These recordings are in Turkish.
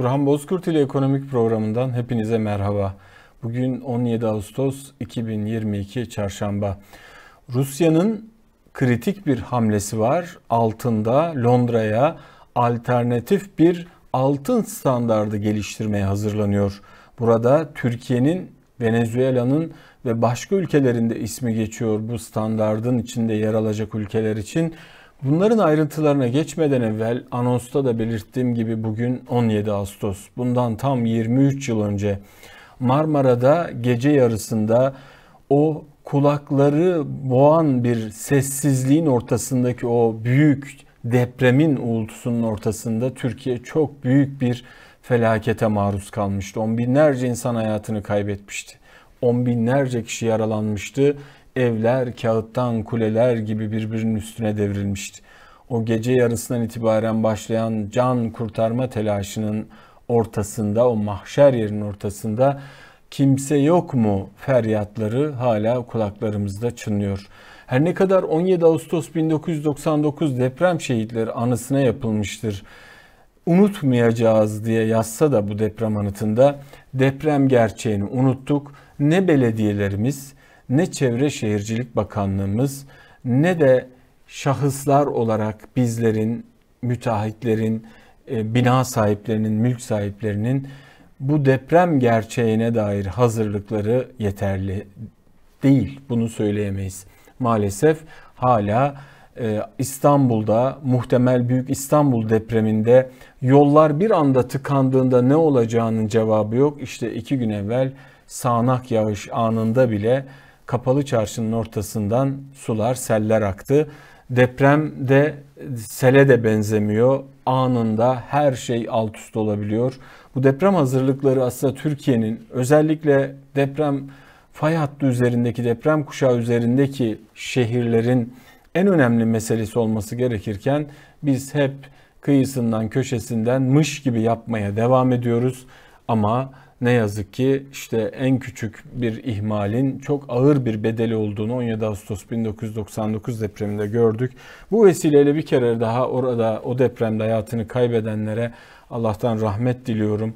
Turhan Bozkurt ile Ekonomik Programı'ndan hepinize merhaba. Bugün 17 Ağustos 2022 Çarşamba. Rusya'nın kritik bir hamlesi var. Altında Londra'ya alternatif bir altın standardı geliştirmeye hazırlanıyor. Burada Türkiye'nin, Venezuela'nın ve başka ülkelerinde ismi geçiyor bu standardın içinde yer alacak ülkeler için Bunların ayrıntılarına geçmeden evvel anonsta da belirttiğim gibi bugün 17 Ağustos. Bundan tam 23 yıl önce Marmara'da gece yarısında o kulakları boğan bir sessizliğin ortasındaki o büyük depremin uğultusunun ortasında Türkiye çok büyük bir felakete maruz kalmıştı. On binlerce insan hayatını kaybetmişti. On binlerce kişi yaralanmıştı Evler kağıttan kuleler gibi birbirinin üstüne devrilmişti. O gece yarısından itibaren başlayan can kurtarma telaşının ortasında, o mahşer yerin ortasında kimse yok mu feryatları hala kulaklarımızda çınlıyor. Her ne kadar 17 Ağustos 1999 deprem şehitleri anısına yapılmıştır. Unutmayacağız diye yazsa da bu deprem anıtında deprem gerçeğini unuttuk. Ne belediyelerimiz ne Çevre Şehircilik Bakanlığımız ne de şahıslar olarak bizlerin, müteahhitlerin, e, bina sahiplerinin, mülk sahiplerinin bu deprem gerçeğine dair hazırlıkları yeterli değil. Bunu söyleyemeyiz. Maalesef hala e, İstanbul'da muhtemel büyük İstanbul depreminde yollar bir anda tıkandığında ne olacağının cevabı yok. İşte iki gün evvel sağanak yağış anında bile kapalı çarşının ortasından sular, seller aktı. Deprem de sele de benzemiyor. Anında her şey alt üst olabiliyor. Bu deprem hazırlıkları aslında Türkiye'nin özellikle deprem fay hattı üzerindeki deprem kuşağı üzerindeki şehirlerin en önemli meselesi olması gerekirken biz hep kıyısından köşesinden mış gibi yapmaya devam ediyoruz ama ne yazık ki işte en küçük bir ihmalin çok ağır bir bedeli olduğunu 17 Ağustos 1999 depreminde gördük. Bu vesileyle bir kere daha orada o depremde hayatını kaybedenlere Allah'tan rahmet diliyorum.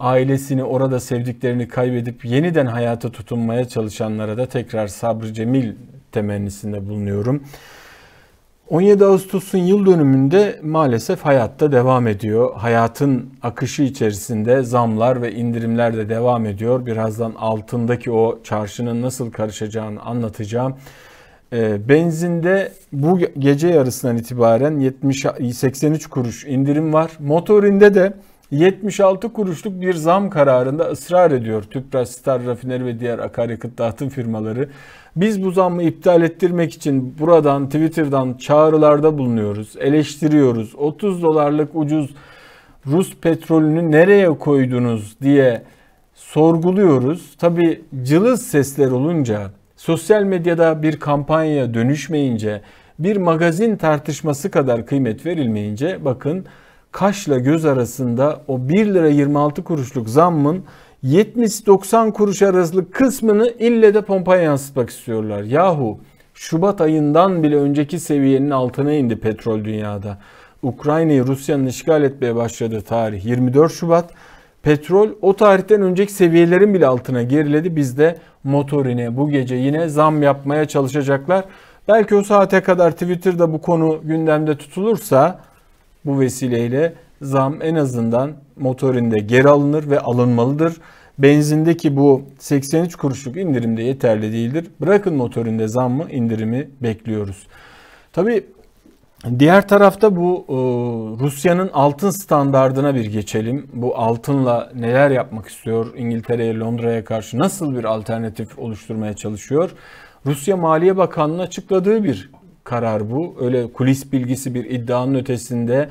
Ailesini orada sevdiklerini kaybedip yeniden hayata tutunmaya çalışanlara da tekrar sabrı cemil temennisinde bulunuyorum. 17 Ağustos'un yıl dönümünde maalesef hayatta devam ediyor. Hayatın akışı içerisinde zamlar ve indirimler de devam ediyor. Birazdan altındaki o çarşının nasıl karışacağını anlatacağım. Ee, benzinde bu gece yarısından itibaren 70 83 kuruş indirim var. Motorinde de 76 kuruşluk bir zam kararında ısrar ediyor. Tüpraş, Star Rafineri ve diğer akaryakıt dağıtım firmaları. Biz bu zammı iptal ettirmek için buradan Twitter'dan çağrılarda bulunuyoruz, eleştiriyoruz. 30 dolarlık ucuz Rus petrolünü nereye koydunuz diye sorguluyoruz. Tabi cılız sesler olunca, sosyal medyada bir kampanyaya dönüşmeyince, bir magazin tartışması kadar kıymet verilmeyince bakın kaşla göz arasında o 1 lira 26 kuruşluk zammın 70-90 kuruş arasılık kısmını ille de pompaya yansıtmak istiyorlar. Yahu Şubat ayından bile önceki seviyenin altına indi petrol dünyada. Ukrayna'yı Rusya'nın işgal etmeye başladığı tarih 24 Şubat. Petrol o tarihten önceki seviyelerin bile altına geriledi. Biz de motorine bu gece yine zam yapmaya çalışacaklar. Belki o saate kadar Twitter'da bu konu gündemde tutulursa bu vesileyle zam en azından motorinde geri alınır ve alınmalıdır. Benzindeki bu 83 kuruşluk indirim de yeterli değildir. Bırakın motorinde zam mı indirimi bekliyoruz. Tabi diğer tarafta bu e, Rusya'nın altın standardına bir geçelim. Bu altınla neler yapmak istiyor? İngiltere'ye, Londra'ya karşı nasıl bir alternatif oluşturmaya çalışıyor? Rusya Maliye Bakanlığı açıkladığı bir karar bu. Öyle kulis bilgisi bir iddianın ötesinde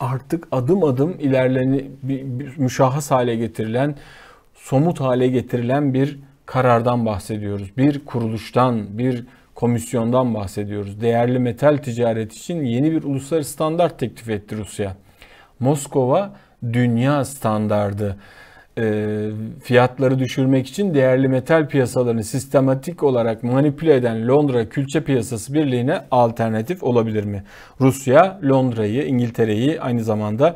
artık adım adım ilerleni bir, bir müşahhas hale getirilen, somut hale getirilen bir karardan bahsediyoruz. Bir kuruluştan, bir komisyondan bahsediyoruz. Değerli metal ticaret için yeni bir uluslararası standart teklif etti Rusya. Moskova dünya standardı e, fiyatları düşürmek için değerli metal piyasalarını sistematik olarak manipüle eden Londra Külçe Piyasası Birliği'ne alternatif olabilir mi? Rusya Londra'yı, İngiltere'yi aynı zamanda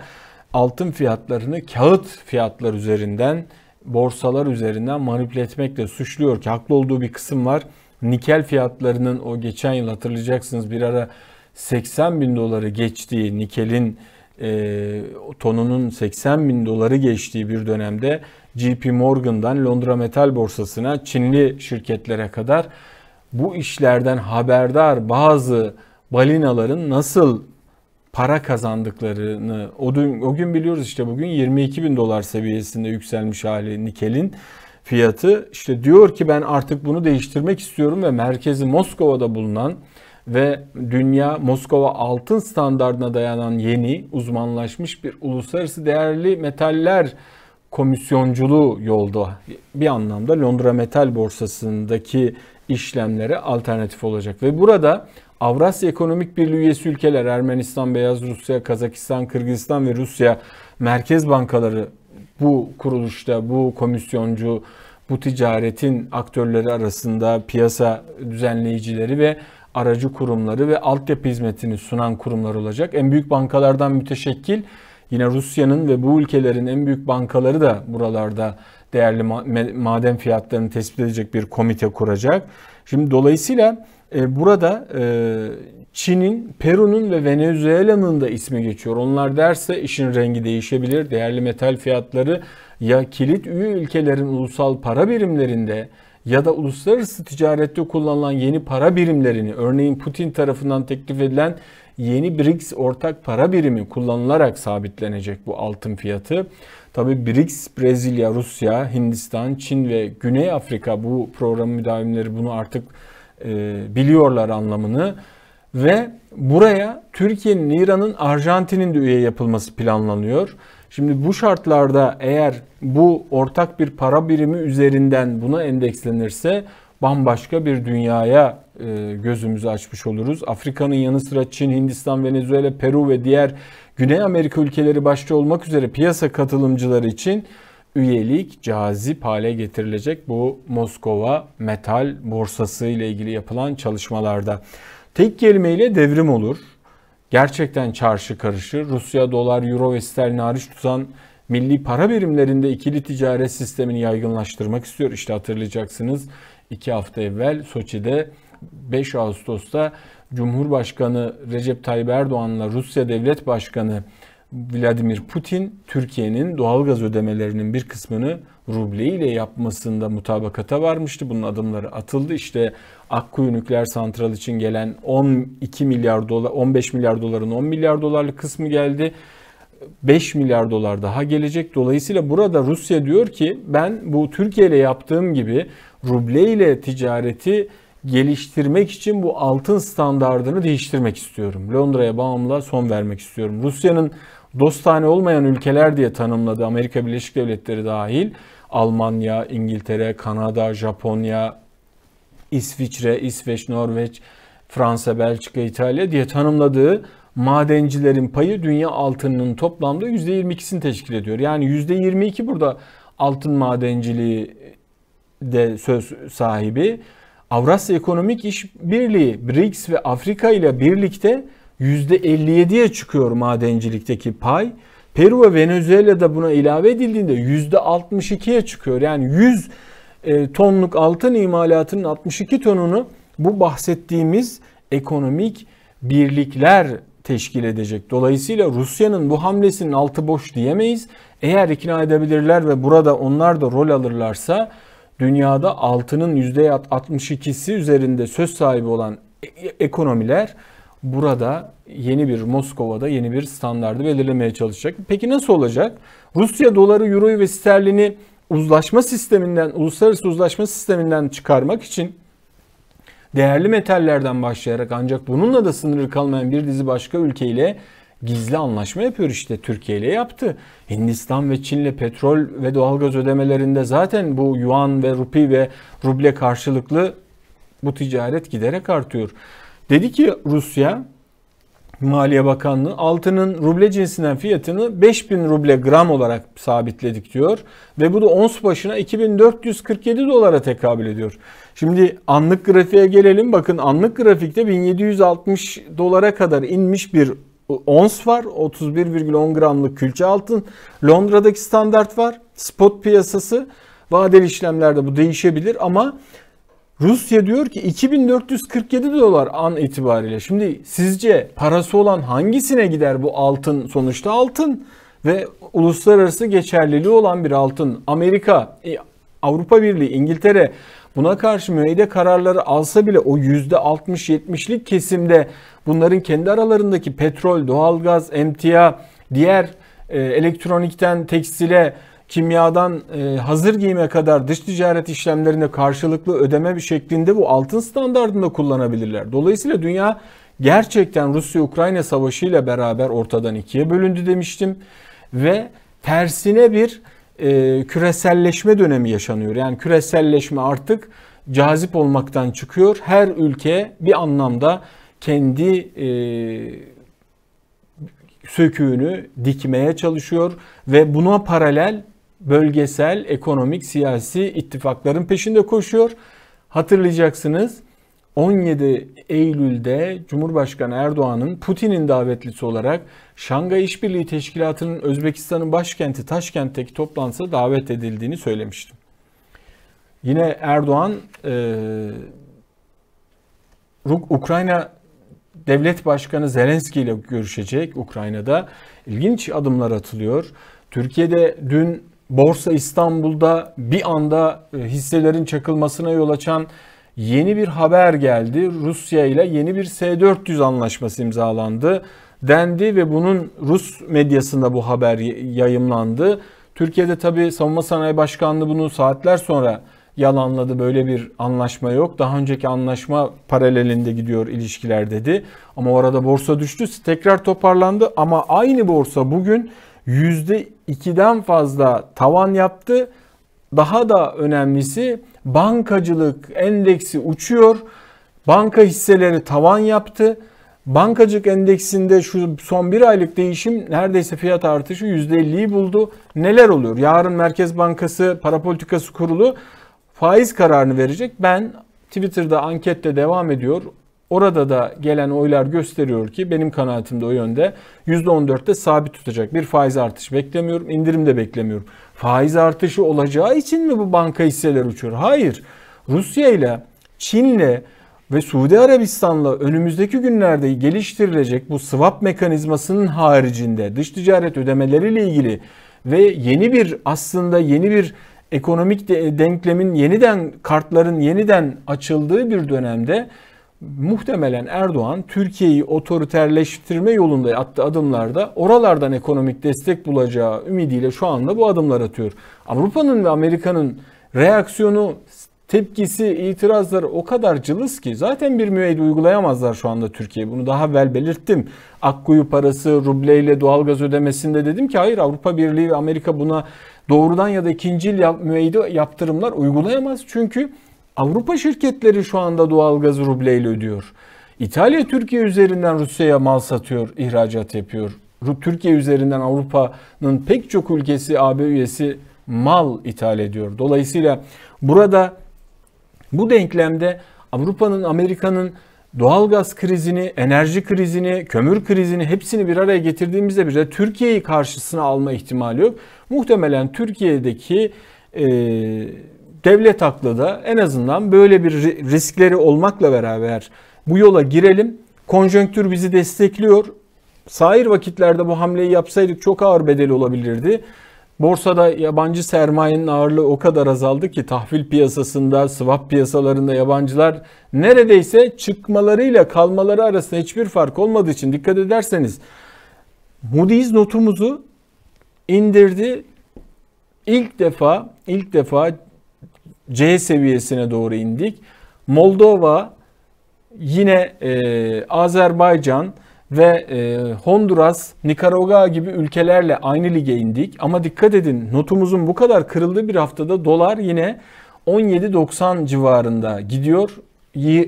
altın fiyatlarını kağıt fiyatlar üzerinden, borsalar üzerinden manipüle etmekle suçluyor ki haklı olduğu bir kısım var. Nikel fiyatlarının o geçen yıl hatırlayacaksınız bir ara 80 bin doları geçtiği nikelin e, tonunun 80 bin doları geçtiği bir dönemde JP Morgan'dan Londra Metal Borsası'na Çinli şirketlere kadar bu işlerden haberdar bazı balinaların nasıl para kazandıklarını o, dün, o gün biliyoruz işte bugün 22 bin dolar seviyesinde yükselmiş hali nikelin fiyatı. işte diyor ki ben artık bunu değiştirmek istiyorum ve merkezi Moskova'da bulunan ve dünya Moskova altın standartına dayanan yeni uzmanlaşmış bir uluslararası değerli metaller komisyonculuğu yolda bir anlamda Londra Metal Borsası'ndaki işlemlere alternatif olacak. Ve burada Avrasya Ekonomik Birliği üyesi ülkeler Ermenistan, Beyaz Rusya, Kazakistan, Kırgızistan ve Rusya merkez bankaları bu kuruluşta, bu komisyoncu, bu ticaretin aktörleri arasında piyasa düzenleyicileri ve aracı kurumları ve altyapı hizmetini sunan kurumlar olacak. En büyük bankalardan müteşekkil yine Rusya'nın ve bu ülkelerin en büyük bankaları da buralarda değerli maden fiyatlarını tespit edecek bir komite kuracak. Şimdi dolayısıyla e, burada e, Çin'in, Peru'nun ve Venezuela'nın da ismi geçiyor. Onlar derse işin rengi değişebilir. Değerli metal fiyatları ya kilit üye ülkelerin ulusal para birimlerinde ya da uluslararası ticarette kullanılan yeni para birimlerini örneğin Putin tarafından teklif edilen yeni BRICS ortak para birimi kullanılarak sabitlenecek bu altın fiyatı. Tabi BRICS, Brezilya, Rusya, Hindistan, Çin ve Güney Afrika bu programın müdavimleri bunu artık e, biliyorlar anlamını. Ve buraya Türkiye'nin, İran'ın, Arjantin'in de üye yapılması planlanıyor. Şimdi bu şartlarda eğer bu ortak bir para birimi üzerinden buna endekslenirse bambaşka bir dünyaya e, gözümüzü açmış oluruz. Afrika'nın yanı sıra Çin, Hindistan, Venezuela, Peru ve diğer Güney Amerika ülkeleri başta olmak üzere piyasa katılımcıları için üyelik cazip hale getirilecek bu Moskova metal borsası ile ilgili yapılan çalışmalarda. Tek kelimeyle devrim olur gerçekten çarşı karışır. Rusya dolar, euro ve sterlin hariç tutan milli para birimlerinde ikili ticaret sistemini yaygınlaştırmak istiyor. İşte hatırlayacaksınız 2 hafta evvel Soçi'de 5 Ağustos'ta Cumhurbaşkanı Recep Tayyip Erdoğan'la Rusya Devlet Başkanı Vladimir Putin Türkiye'nin doğalgaz ödemelerinin bir kısmını ruble ile yapmasında mutabakata varmıştı. Bunun adımları atıldı. İşte Akkuyu nükleer santral için gelen 12 milyar dolar 15 milyar doların 10 milyar dolarlık kısmı geldi. 5 milyar dolar daha gelecek. Dolayısıyla burada Rusya diyor ki ben bu Türkiye ile yaptığım gibi ruble ile ticareti geliştirmek için bu altın standardını değiştirmek istiyorum. Londra'ya bağımlı son vermek istiyorum. Rusya'nın dostane olmayan ülkeler diye tanımladı Amerika Birleşik Devletleri dahil. Almanya, İngiltere, Kanada, Japonya, İsviçre, İsveç, Norveç, Fransa, Belçika, İtalya diye tanımladığı madencilerin payı dünya altınının toplamda %22'sini teşkil ediyor. Yani %22 burada altın madenciliği de söz sahibi. Avrasya Ekonomik İşbirliği BRICS ve Afrika ile birlikte %57'ye çıkıyor madencilikteki pay. Peru ve Venezuela'da buna ilave edildiğinde %62'ye çıkıyor. Yani 100 e, tonluk altın imalatının 62 tonunu bu bahsettiğimiz ekonomik birlikler teşkil edecek. Dolayısıyla Rusya'nın bu hamlesinin altı boş diyemeyiz. Eğer ikna edebilirler ve burada onlar da rol alırlarsa dünyada altının %62'si üzerinde söz sahibi olan e, ekonomiler burada yeni bir Moskova'da yeni bir standardı belirlemeye çalışacak. Peki nasıl olacak? Rusya doları, euroyu ve sterlini uzlaşma sisteminden, uluslararası uzlaşma sisteminden çıkarmak için değerli metallerden başlayarak ancak bununla da sınırı kalmayan bir dizi başka ülkeyle gizli anlaşma yapıyor işte Türkiye ile yaptı. Hindistan ve Çin'le petrol ve doğalgaz ödemelerinde zaten bu yuan ve rupi ve ruble karşılıklı bu ticaret giderek artıyor. Dedi ki Rusya Maliye Bakanlığı altının ruble cinsinden fiyatını 5000 ruble gram olarak sabitledik diyor. Ve bu da ons başına 2447 dolara tekabül ediyor. Şimdi anlık grafiğe gelelim. Bakın anlık grafikte 1760 dolara kadar inmiş bir ons var. 31,10 gramlık külçe altın. Londra'daki standart var. Spot piyasası. Vadeli işlemlerde bu değişebilir ama Rusya diyor ki 2447 dolar an itibariyle. Şimdi sizce parası olan hangisine gider bu altın? Sonuçta altın ve uluslararası geçerliliği olan bir altın. Amerika, e, Avrupa Birliği, İngiltere buna karşı müeyyide kararları alsa bile o %60-70'lik kesimde bunların kendi aralarındaki petrol, doğalgaz, emtia, diğer e, elektronikten tekstile kimyadan e, hazır giyime kadar dış ticaret işlemlerinde karşılıklı ödeme bir şeklinde bu altın standartında kullanabilirler. Dolayısıyla dünya gerçekten Rusya-Ukrayna savaşı ile beraber ortadan ikiye bölündü demiştim ve tersine bir e, küreselleşme dönemi yaşanıyor. Yani küreselleşme artık cazip olmaktan çıkıyor. Her ülke bir anlamda kendi e, söküğünü dikmeye çalışıyor ve buna paralel bölgesel, ekonomik, siyasi ittifakların peşinde koşuyor. Hatırlayacaksınız 17 Eylül'de Cumhurbaşkanı Erdoğan'ın Putin'in davetlisi olarak Şangay İşbirliği Teşkilatı'nın Özbekistan'ın başkenti Taşkent'teki toplantısına davet edildiğini söylemiştim. Yine Erdoğan e, Ukrayna Devlet Başkanı Zelenski ile görüşecek Ukrayna'da. ilginç adımlar atılıyor. Türkiye'de dün Borsa İstanbul'da bir anda e, hisselerin çakılmasına yol açan yeni bir haber geldi. Rusya ile yeni bir S400 anlaşması imzalandı dendi ve bunun Rus medyasında bu haber yayımlandı. Türkiye'de tabi Savunma Sanayi Başkanlığı bunu saatler sonra yalanladı. Böyle bir anlaşma yok. Daha önceki anlaşma paralelinde gidiyor ilişkiler dedi. Ama orada borsa düştü. Tekrar toparlandı ama aynı borsa bugün %2'den fazla tavan yaptı. Daha da önemlisi bankacılık endeksi uçuyor. Banka hisseleri tavan yaptı. Bankacılık endeksinde şu son bir aylık değişim neredeyse fiyat artışı %50'yi buldu. Neler oluyor? Yarın Merkez Bankası Para Politikası Kurulu faiz kararını verecek. Ben Twitter'da anketle devam ediyor. Orada da gelen oylar gösteriyor ki benim kanaatim de o yönde %14'te sabit tutacak. Bir faiz artışı beklemiyorum, indirim de beklemiyorum. Faiz artışı olacağı için mi bu banka hisseleri uçuyor? Hayır. Rusya ile Çin'le ve Suudi Arabistan'la önümüzdeki günlerde geliştirilecek bu swap mekanizmasının haricinde dış ticaret ödemeleriyle ilgili ve yeni bir aslında yeni bir ekonomik denklemin yeniden kartların yeniden açıldığı bir dönemde muhtemelen Erdoğan Türkiye'yi otoriterleştirme yolunda attığı adımlarda oralardan ekonomik destek bulacağı ümidiyle şu anda bu adımlar atıyor. Avrupa'nın ve Amerika'nın reaksiyonu, tepkisi, itirazları o kadar cılız ki zaten bir müeyyide uygulayamazlar şu anda Türkiye. Bunu daha evvel belirttim. Akkuyu parası, rubleyle doğalgaz ödemesinde dedim ki hayır Avrupa Birliği ve Amerika buna doğrudan ya da ikinci müeyyide yaptırımlar uygulayamaz. Çünkü Avrupa şirketleri şu anda doğalgazı rubleyle ödüyor. İtalya Türkiye üzerinden Rusya'ya mal satıyor, ihracat yapıyor. Türkiye üzerinden Avrupa'nın pek çok ülkesi AB üyesi mal ithal ediyor. Dolayısıyla burada bu denklemde Avrupa'nın, Amerika'nın doğalgaz krizini, enerji krizini, kömür krizini hepsini bir araya getirdiğimizde bile Türkiye'yi karşısına alma ihtimali yok. Muhtemelen Türkiye'deki e, devlet aklı da en azından böyle bir riskleri olmakla beraber bu yola girelim. Konjonktür bizi destekliyor. Sahir vakitlerde bu hamleyi yapsaydık çok ağır bedeli olabilirdi. Borsada yabancı sermayenin ağırlığı o kadar azaldı ki tahvil piyasasında, swap piyasalarında yabancılar neredeyse çıkmalarıyla kalmaları arasında hiçbir fark olmadığı için dikkat ederseniz Moody's notumuzu indirdi. İlk defa ilk defa C seviyesine doğru indik. Moldova, yine e, Azerbaycan ve e, Honduras, Nikaragua gibi ülkelerle aynı lige indik. Ama dikkat edin notumuzun bu kadar kırıldığı bir haftada dolar yine 17.90 civarında gidiyor.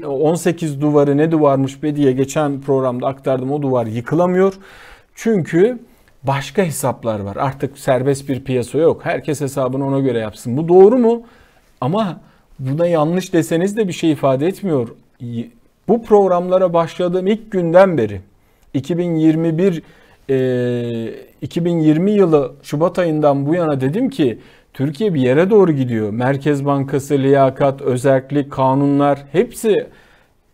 18 duvarı ne duvarmış be diye geçen programda aktardım o duvar yıkılamıyor. Çünkü başka hesaplar var. Artık serbest bir piyasa yok. Herkes hesabını ona göre yapsın. Bu doğru mu? Ama buna yanlış deseniz de bir şey ifade etmiyor. Bu programlara başladığım ilk günden beri 2021 e, 2020 yılı Şubat ayından bu yana dedim ki Türkiye bir yere doğru gidiyor. Merkez Bankası, liyakat, özellik, kanunlar hepsi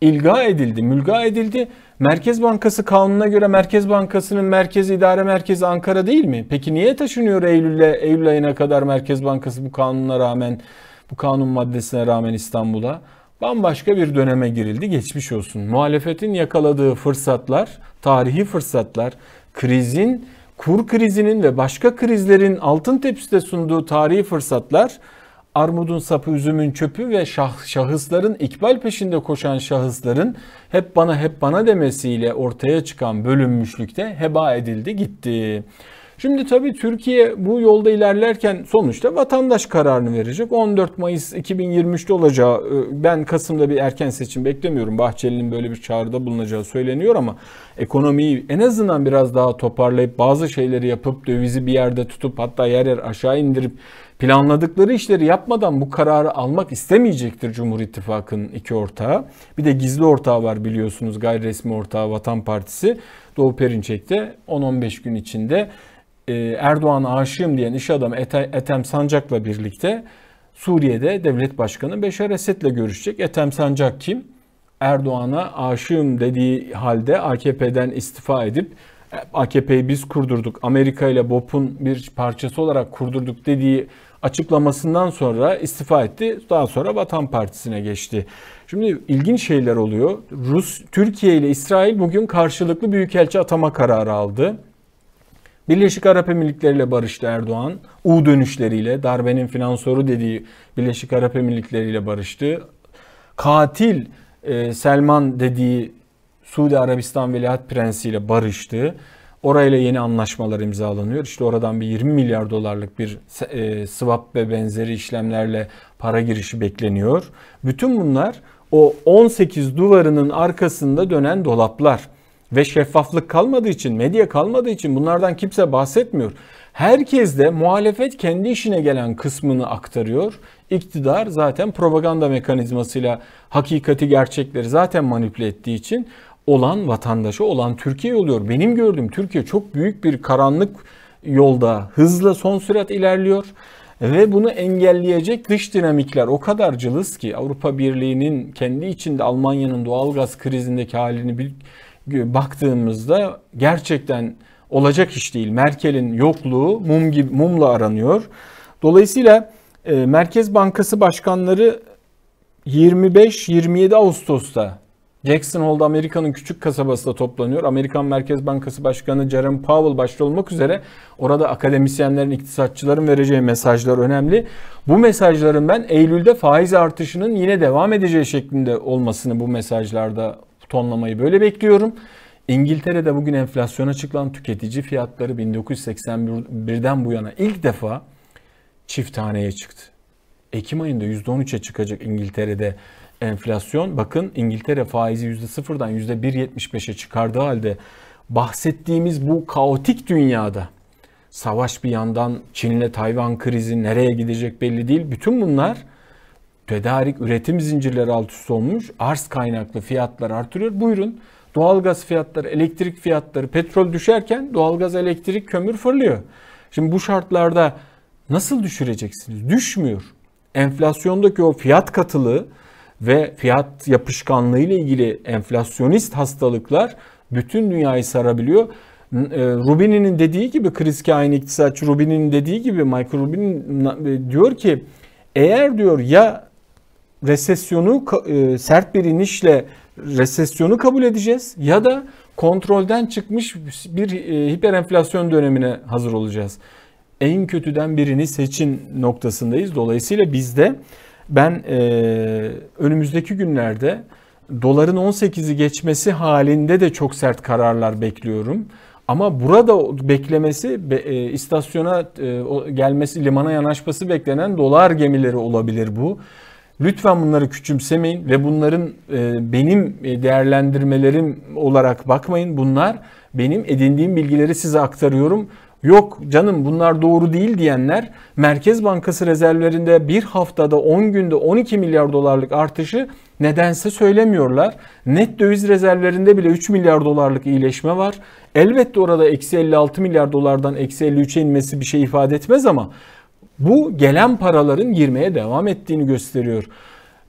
ilga edildi, mülga edildi. Merkez Bankası kanununa göre Merkez Bankası'nın merkez idare merkezi Ankara değil mi? Peki niye taşınıyor Eylül'e, Eylül ayına kadar Merkez Bankası bu kanuna rağmen? bu kanun maddesine rağmen İstanbul'a bambaşka bir döneme girildi. Geçmiş olsun. Muhalefetin yakaladığı fırsatlar, tarihi fırsatlar, krizin, kur krizinin ve başka krizlerin altın tepside sunduğu tarihi fırsatlar armudun sapı, üzümün çöpü ve şah, şahısların ikbal peşinde koşan şahısların hep bana hep bana demesiyle ortaya çıkan bölünmüşlükte heba edildi gitti. Şimdi tabii Türkiye bu yolda ilerlerken sonuçta vatandaş kararını verecek. 14 Mayıs 2023'te olacağı e, ben Kasım'da bir erken seçim beklemiyorum. Bahçeli'nin böyle bir çağrıda bulunacağı söyleniyor ama ekonomiyi en azından biraz daha toparlayıp bazı şeyleri yapıp dövizi bir yerde tutup hatta yer yer aşağı indirip planladıkları işleri yapmadan bu kararı almak istemeyecektir Cumhur İttifakı'nın iki ortağı. Bir de gizli ortağı var biliyorsunuz gayri resmi ortağı Vatan Partisi. Doğu Perinçek 10-15 gün içinde e, Erdoğan'a aşığım diyen iş adamı Ethem Sancak'la birlikte Suriye'de devlet başkanı Beşar Esed'le görüşecek. Ethem Sancak kim? Erdoğan'a aşığım dediği halde AKP'den istifa edip AKP'yi biz kurdurduk, Amerika ile BOP'un bir parçası olarak kurdurduk dediği açıklamasından sonra istifa etti. Daha sonra Vatan Partisi'ne geçti. Şimdi ilginç şeyler oluyor. Rus, Türkiye ile İsrail bugün karşılıklı büyükelçi atama kararı aldı. Birleşik Arap Emirlikleri ile barıştı Erdoğan. U dönüşleriyle darbenin finansörü dediği Birleşik Arap Emirlikleri ile barıştı. Katil e, Selman dediği Suudi Arabistan Veliaht Prensi ile barıştı. Orayla yeni anlaşmalar imzalanıyor. İşte oradan bir 20 milyar dolarlık bir e, swap ve benzeri işlemlerle para girişi bekleniyor. Bütün bunlar o 18 duvarının arkasında dönen dolaplar ve şeffaflık kalmadığı için, medya kalmadığı için bunlardan kimse bahsetmiyor. Herkes de muhalefet kendi işine gelen kısmını aktarıyor. İktidar zaten propaganda mekanizmasıyla hakikati, gerçekleri zaten manipüle ettiği için olan vatandaşı olan Türkiye oluyor. Benim gördüğüm Türkiye çok büyük bir karanlık yolda hızla son sürat ilerliyor ve bunu engelleyecek dış dinamikler o kadar cılız ki Avrupa Birliği'nin kendi içinde Almanya'nın doğalgaz krizindeki halini bil baktığımızda gerçekten olacak iş değil. Merkel'in yokluğu mum gibi mumla aranıyor. Dolayısıyla e, Merkez Bankası başkanları 25-27 Ağustos'ta Jackson Hole'da Amerika'nın küçük kasabasında toplanıyor. Amerikan Merkez Bankası Başkanı Jerome Powell başta olmak üzere orada akademisyenlerin, iktisatçıların vereceği mesajlar önemli. Bu mesajların ben Eylül'de faiz artışının yine devam edeceği şeklinde olmasını bu mesajlarda tonlamayı böyle bekliyorum. İngiltere'de bugün enflasyon açıklan tüketici fiyatları 1981'den bu yana ilk defa çift taneye çıktı. Ekim ayında %13'e çıkacak İngiltere'de enflasyon. Bakın İngiltere faizi %0'dan %1.75'e çıkardığı halde bahsettiğimiz bu kaotik dünyada savaş bir yandan Çin'le Tayvan krizi nereye gidecek belli değil. Bütün bunlar tedarik üretim zincirleri alt üst olmuş. Arz kaynaklı fiyatlar artırıyor. Buyurun doğalgaz fiyatları, elektrik fiyatları, petrol düşerken doğalgaz, elektrik, kömür fırlıyor. Şimdi bu şartlarda nasıl düşüreceksiniz? Düşmüyor. Enflasyondaki o fiyat katılığı ve fiyat yapışkanlığı ile ilgili enflasyonist hastalıklar bütün dünyayı sarabiliyor. E, Rubin'in dediği gibi kriz kaini iktisatçı Rubin'in dediği gibi Michael Rubin e, diyor ki eğer diyor ya resesyonu e, sert bir inişle resesyonu kabul edeceğiz ya da kontrolden çıkmış bir e, hiperenflasyon dönemine hazır olacağız. En kötüden birini seçin noktasındayız. Dolayısıyla bizde ben e, önümüzdeki günlerde doların 18'i geçmesi halinde de çok sert kararlar bekliyorum. Ama burada beklemesi, e, istasyona e, gelmesi, limana yanaşması beklenen dolar gemileri olabilir bu. Lütfen bunları küçümsemeyin ve bunların e, benim e, değerlendirmelerim olarak bakmayın. Bunlar benim edindiğim bilgileri size aktarıyorum. Yok canım bunlar doğru değil diyenler Merkez Bankası rezervlerinde bir haftada 10 günde 12 milyar dolarlık artışı nedense söylemiyorlar. Net döviz rezervlerinde bile 3 milyar dolarlık iyileşme var. Elbette orada eksi 56 milyar dolardan eksi 53'e inmesi bir şey ifade etmez ama bu gelen paraların girmeye devam ettiğini gösteriyor.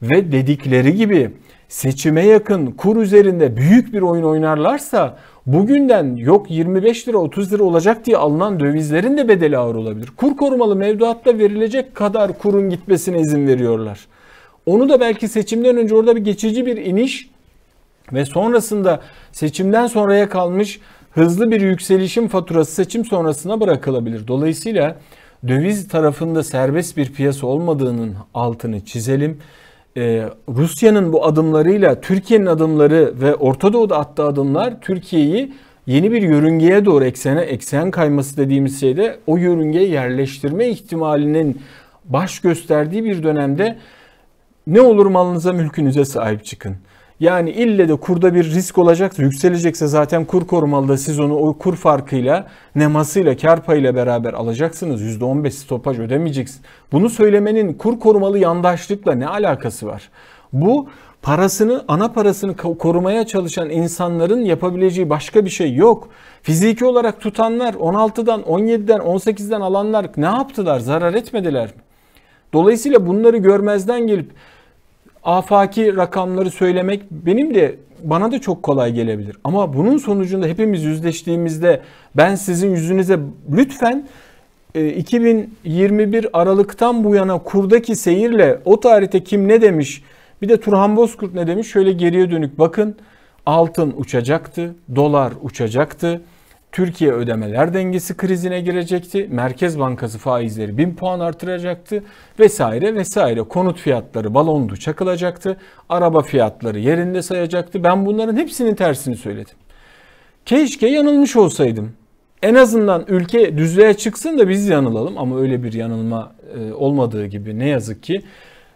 Ve dedikleri gibi seçime yakın kur üzerinde büyük bir oyun oynarlarsa bugünden yok 25 lira 30 lira olacak diye alınan dövizlerin de bedeli ağır olabilir. Kur korumalı mevduatta verilecek kadar kurun gitmesine izin veriyorlar. Onu da belki seçimden önce orada bir geçici bir iniş ve sonrasında seçimden sonraya kalmış hızlı bir yükselişin faturası seçim sonrasına bırakılabilir. Dolayısıyla döviz tarafında serbest bir piyasa olmadığının altını çizelim. Ee, Rusya'nın bu adımlarıyla Türkiye'nin adımları ve Orta Doğu'da attığı adımlar Türkiye'yi yeni bir yörüngeye doğru eksene eksen kayması dediğimiz şeyde o yörüngeye yerleştirme ihtimalinin baş gösterdiği bir dönemde ne olur malınıza mülkünüze sahip çıkın. Yani ille de kurda bir risk olacak. Yükselecekse zaten kur korumalı da siz onu o kur farkıyla, nemasıyla, kar payıyla beraber alacaksınız. %15 stopaj ödemeyeceksin. Bunu söylemenin kur korumalı yandaşlıkla ne alakası var? Bu parasını, ana parasını korumaya çalışan insanların yapabileceği başka bir şey yok. Fiziki olarak tutanlar 16'dan, 17'den, 18'den alanlar ne yaptılar? Zarar etmediler mi? Dolayısıyla bunları görmezden gelip afaki rakamları söylemek benim de bana da çok kolay gelebilir. Ama bunun sonucunda hepimiz yüzleştiğimizde ben sizin yüzünüze lütfen 2021 e, Aralık'tan bu yana kurdaki seyirle o tarihte kim ne demiş bir de Turhan Bozkurt ne demiş şöyle geriye dönük bakın altın uçacaktı, dolar uçacaktı. Türkiye ödemeler dengesi krizine girecekti. Merkez Bankası faizleri 1000 puan artıracaktı vesaire vesaire. Konut fiyatları balondu çakılacaktı. Araba fiyatları yerinde sayacaktı. Ben bunların hepsinin tersini söyledim. Keşke yanılmış olsaydım. En azından ülke düzlüğe çıksın da biz yanılalım ama öyle bir yanılma e, olmadığı gibi ne yazık ki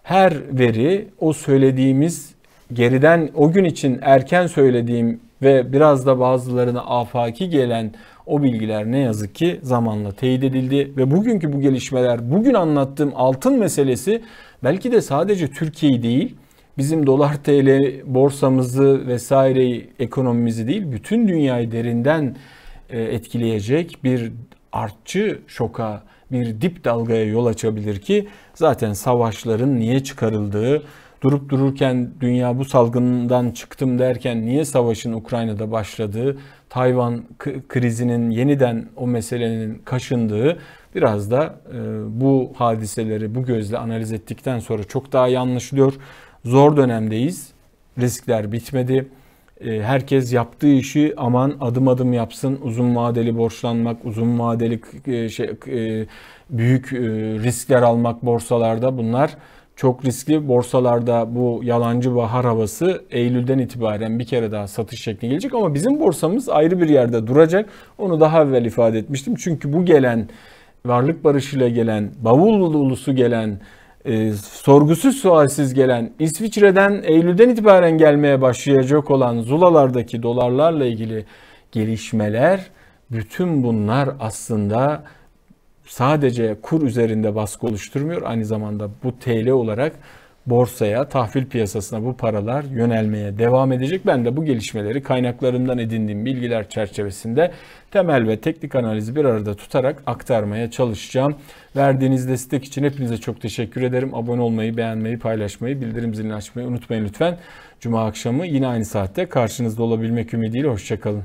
her veri o söylediğimiz geriden o gün için erken söylediğim ve biraz da bazılarına afaki gelen o bilgiler ne yazık ki zamanla teyit edildi ve bugünkü bu gelişmeler, bugün anlattığım altın meselesi belki de sadece Türkiye'yi değil, bizim dolar TL borsamızı vesaire ekonomimizi değil, bütün dünyayı derinden e, etkileyecek bir artçı şoka, bir dip dalgaya yol açabilir ki zaten savaşların niye çıkarıldığı durup dururken dünya bu salgından çıktım derken niye savaşın Ukrayna'da başladığı, Tayvan krizinin yeniden o meselenin kaşındığı biraz da e, bu hadiseleri bu gözle analiz ettikten sonra çok daha iyi anlaşılıyor. Zor dönemdeyiz. Riskler bitmedi. E, herkes yaptığı işi aman adım adım yapsın. Uzun vadeli borçlanmak, uzun vadeli e, şey büyük riskler almak borsalarda bunlar çok riskli borsalarda bu yalancı bahar havası Eylül'den itibaren bir kere daha satış şekli gelecek ama bizim borsamız ayrı bir yerde duracak. Onu daha evvel ifade etmiştim. Çünkü bu gelen varlık barışıyla gelen, bavul ulusu gelen, e, sorgusuz sualsiz gelen, İsviçre'den Eylül'den itibaren gelmeye başlayacak olan zulalardaki dolarlarla ilgili gelişmeler bütün bunlar aslında sadece kur üzerinde baskı oluşturmuyor. Aynı zamanda bu TL olarak borsaya, tahvil piyasasına bu paralar yönelmeye devam edecek. Ben de bu gelişmeleri kaynaklarımdan edindiğim bilgiler çerçevesinde temel ve teknik analizi bir arada tutarak aktarmaya çalışacağım. Verdiğiniz destek için hepinize çok teşekkür ederim. Abone olmayı, beğenmeyi, paylaşmayı, bildirim zilini açmayı unutmayın lütfen. Cuma akşamı yine aynı saatte karşınızda olabilmek ümidiyle hoşçakalın.